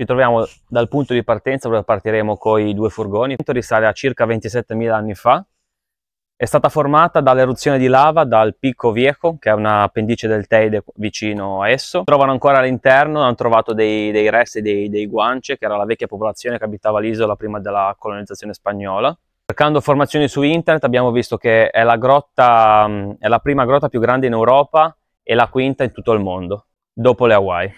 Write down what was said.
Ci troviamo dal punto di partenza dove partiremo con i due furgoni. Il risale a circa 27.000 anni fa. È stata formata dall'eruzione di lava dal Picco Viejo, che è una pendice del Teide vicino a esso. Trovano ancora all'interno, hanno trovato dei, dei resti dei, dei guance, che era la vecchia popolazione che abitava l'isola prima della colonizzazione spagnola. Cercando formazioni su internet abbiamo visto che è la, grotta, è la prima grotta più grande in Europa e la quinta in tutto il mondo, dopo le Hawaii.